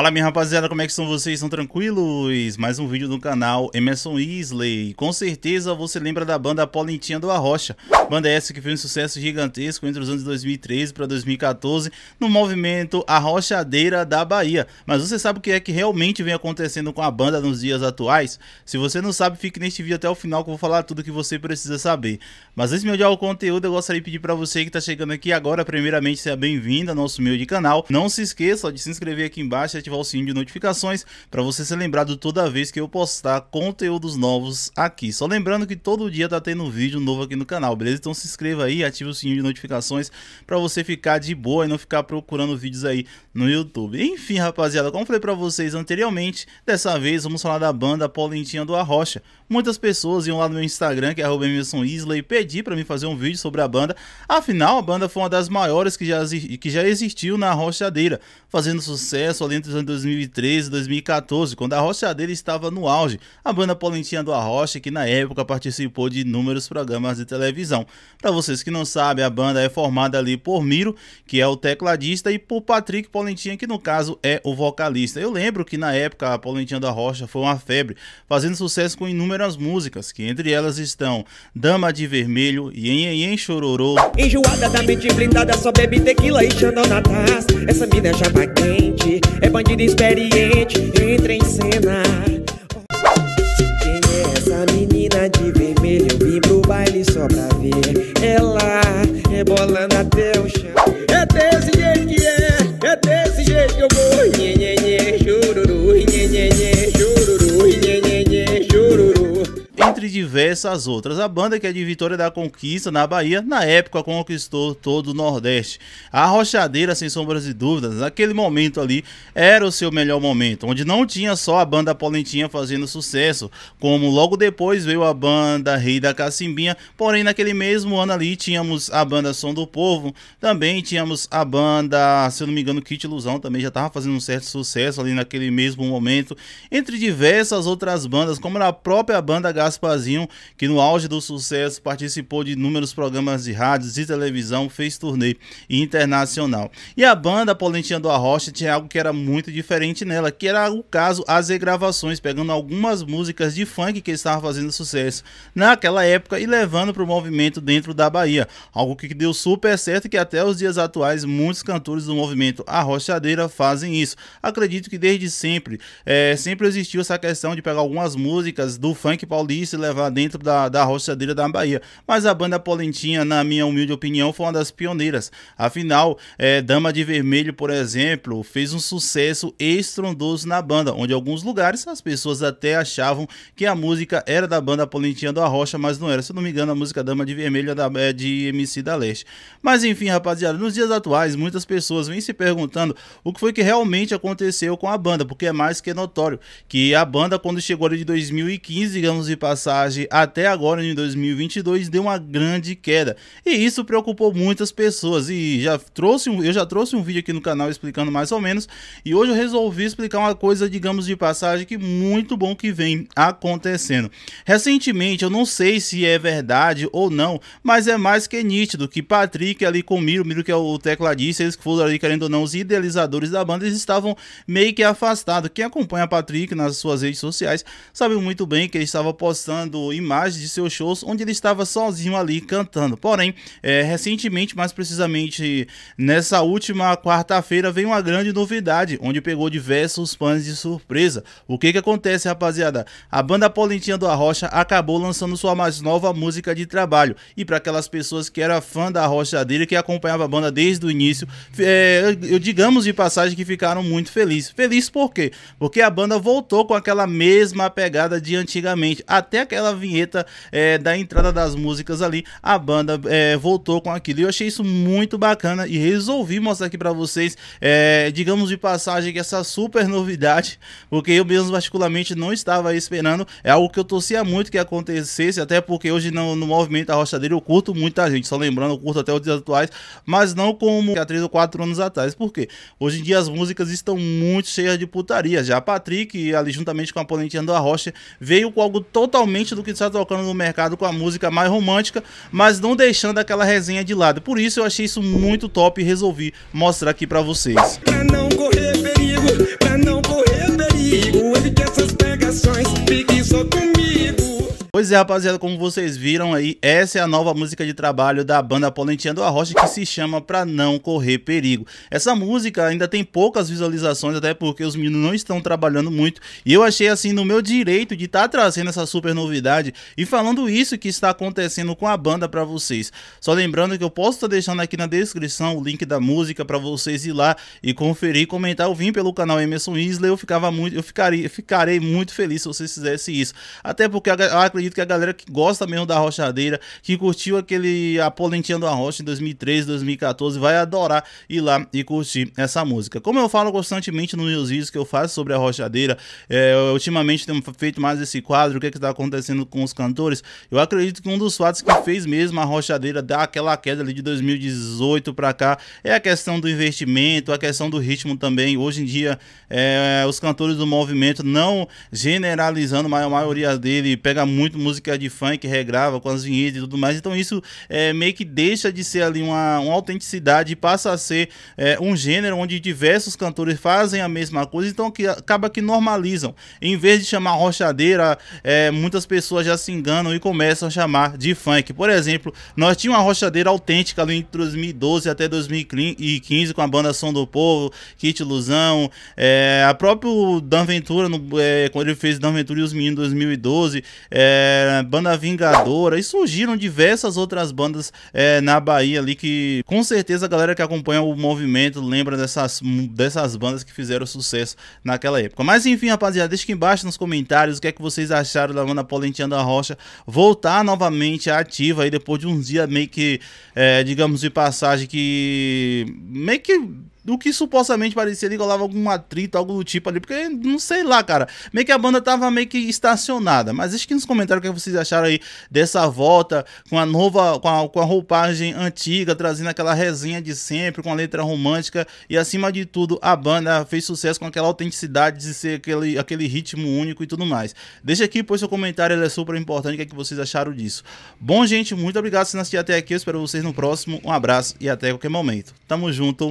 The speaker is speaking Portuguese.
Fala minha rapaziada, como é que estão vocês? Estão tranquilos? Mais um vídeo do canal Emerson Isley. Com certeza você lembra da banda Polentinha do Arrocha. Banda essa que fez um sucesso gigantesco entre os anos 2013 para 2014 no movimento Arrochadeira da Bahia. Mas você sabe o que é que realmente vem acontecendo com a banda nos dias atuais? Se você não sabe, fique neste vídeo até o final que eu vou falar tudo que você precisa saber. Mas antes de me odiar o conteúdo, eu gostaria de pedir para você que está chegando aqui agora, primeiramente, seja bem-vindo ao nosso meio de canal. Não se esqueça de se inscrever aqui embaixo ativar o sininho de notificações para você ser lembrado toda vez que eu postar conteúdos novos aqui. Só lembrando que todo dia tá tendo vídeo novo aqui no canal, beleza? Então se inscreva aí, ative o sininho de notificações para você ficar de boa e não ficar procurando vídeos aí no YouTube. Enfim, rapaziada, como falei para vocês anteriormente, dessa vez vamos falar da banda Polentinha do Arrocha. Muitas pessoas iam lá no meu Instagram, que é @emersonisley, e pedir para mim fazer um vídeo sobre a banda. Afinal, a banda foi uma das maiores que já, que já existiu na Rochadeira, fazendo sucesso ali entre os anos 2013 e 2014, quando a Rochadeira estava no auge. A banda Polentinha do Arrocha, que na época participou de inúmeros programas de televisão. Para vocês que não sabem, a banda é formada ali por Miro, que é o tecladista, e por Patrick Polentinha, que no caso é o vocalista. Eu lembro que na época a Polentinha da Rocha foi uma febre, fazendo sucesso com inúmeras músicas, que entre elas estão Dama de Vermelho, e Ien Chororô. Enjoada da mente blindada, só bebe tequila e xandão na taça. Essa mina é chapa quente, é bandida experiente, entra em cena. Quem é essa menina de vermelho? Eu vim pro baile só pra ver. Ela rebolando até o chão. diversas outras. A banda que é de Vitória da Conquista, na Bahia, na época conquistou todo o Nordeste. A Rochadeira, sem sombras de dúvidas, naquele momento ali era o seu melhor momento, onde não tinha só a banda Polentinha fazendo sucesso, como logo depois veio a banda Rei da Cacimbinha, porém naquele mesmo ano ali tínhamos a banda Som do Povo, também tínhamos a banda, se eu não me engano, Kit Ilusão também já estava fazendo um certo sucesso ali naquele mesmo momento, entre diversas outras bandas, como a própria banda Gasparzinho que no auge do sucesso participou de inúmeros programas de rádios e televisão, fez turnê internacional. E a banda Polentinha do Arrocha tinha algo que era muito diferente nela, que era o caso as regravações, pegando algumas músicas de funk que estavam fazendo sucesso naquela época e levando para o movimento dentro da Bahia, algo que deu super certo e que até os dias atuais muitos cantores do movimento Arrochadeira fazem isso. Acredito que desde sempre, é, sempre existiu essa questão de pegar algumas músicas do funk paulista e levar dentro da, da roçadeira da Bahia. Mas a banda Polentinha, na minha humilde opinião, foi uma das pioneiras. Afinal, é, Dama de Vermelho, por exemplo, fez um sucesso estrondoso na banda, onde em alguns lugares as pessoas até achavam que a música era da banda Polentinha do Arrocha, mas não era. Se não me engano, a música Dama de Vermelho é, da, é de MC da Leste. Mas enfim, rapaziada, nos dias atuais, muitas pessoas vêm se perguntando o que foi que realmente aconteceu com a banda, porque é mais que notório que a banda, quando chegou ali de 2015, digamos de passagem, 2020 até agora em 2022 deu uma grande queda. E isso preocupou muitas pessoas e já trouxe um, eu já trouxe um vídeo aqui no canal explicando mais ou menos e hoje eu resolvi explicar uma coisa, digamos de passagem que muito bom que vem acontecendo. Recentemente, eu não sei se é verdade ou não, mas é mais que nítido que Patrick ali com o Miro, Miro que é o tecladista, eles que foram ali querendo ou não os idealizadores da banda, eles estavam meio que afastados. Quem acompanha Patrick nas suas redes sociais sabe muito bem que ele estava postando imagens de seus shows onde ele estava sozinho ali cantando. Porém, é, recentemente, mais precisamente nessa última quarta-feira, veio uma grande novidade, onde pegou diversos fãs de surpresa. O que que acontece, rapaziada? A banda Polentinha do Arrocha acabou lançando sua mais nova música de trabalho. E para aquelas pessoas que era fã da Rocha dele, que acompanhava a banda desde o início, é, eu digamos de passagem que ficaram muito felizes. Feliz por quê? Porque a banda voltou com aquela mesma pegada de antigamente, até aquela vinheta é, da entrada das músicas ali, a banda é, voltou com aquilo. E eu achei isso muito bacana e resolvi mostrar aqui para vocês, é, digamos de passagem, que essa super novidade, porque eu mesmo particularmente não estava esperando, é algo que eu torcia muito que acontecesse, até porque hoje no, no movimento da rocha dele eu curto muita gente, só lembrando, eu curto até os dias atuais, mas não como há 3 ou 4 anos atrás, porque hoje em dia as músicas estão muito cheias de putaria. Já a Patrick, ali juntamente com a ponente da Rocha, veio com algo totalmente do que que está tocando no mercado com a música mais romântica, mas não deixando aquela resenha de lado. Por isso eu achei isso muito top e resolvi mostrar aqui para vocês. Pra não correr Pois é, rapaziada, como vocês viram aí, essa é a nova música de trabalho da banda Polentinha do Arrocha que se chama Pra Não Correr Perigo. Essa música ainda tem poucas visualizações, até porque os meninos não estão trabalhando muito. E eu achei assim no meu direito de estar tá trazendo essa super novidade e falando isso que está acontecendo com a banda para vocês. Só lembrando que eu posso estar tá deixando aqui na descrição o link da música para vocês ir lá e conferir, comentar. Eu vim pelo canal Emerson Isley, eu ficava muito, eu ficaria, ficarei muito feliz se vocês fizessem isso. Até porque a, a acredito que a galera que gosta mesmo da rochadeira, que curtiu aquele a Polentinha do Arrocha em 2013, 2014, vai adorar ir lá e curtir essa música. Como eu falo constantemente nos meus vídeos que eu faço sobre a rochadeira, é, ultimamente tenho feito mais esse quadro, o que é que está acontecendo com os cantores, eu acredito que um dos fatos que fez mesmo a rochadeira dar aquela queda ali de 2018 para cá é a questão do investimento, a questão do ritmo também. Hoje em dia, é, os cantores do movimento não generalizando, mas a maioria dele pega muito música de funk, regrava com as vinhetas e tudo mais. Então isso é, meio que deixa de ser ali uma, uma autenticidade e passa a ser é, um gênero onde diversos cantores fazem a mesma coisa, então que acaba que normalizam. Em vez de chamar rochadeira, é, muitas pessoas já se enganam e começam a chamar de funk. Por exemplo, nós tínhamos uma rochadeira autêntica ali entre 2012 até 2015 com a banda Som do Povo, Kit Ilusão, é, a próprio Dan Ventura, no, é, quando ele fez Dan Ventura e os Meninos em 2012, é, é, banda Vingadora, e surgiram diversas outras bandas é, na Bahia ali que com certeza a galera que acompanha o movimento lembra dessas, dessas bandas que fizeram sucesso naquela época. Mas enfim, rapaziada, deixa aqui embaixo nos comentários o que é que vocês acharam da banda Polentinha da Rocha voltar novamente ativa aí depois de uns dias meio que, é, digamos de passagem, que meio que do que supostamente parecia ali rolava algum atrito, algo do tipo ali, porque não sei lá, cara. Meio que a banda tava meio que estacionada. Mas deixa aqui nos comentários o que vocês acharam aí dessa volta, com a nova, com a, com a roupagem antiga, trazendo aquela resenha de sempre, com a letra romântica. E acima de tudo, a banda fez sucesso com aquela autenticidade de ser aquele, aquele ritmo único e tudo mais. Deixa aqui, pois seu comentário ele é super importante, o que, é que vocês acharam disso. Bom, gente, muito obrigado por assistir até aqui. Eu espero vocês no próximo. Um abraço e até qualquer momento. Tamo junto.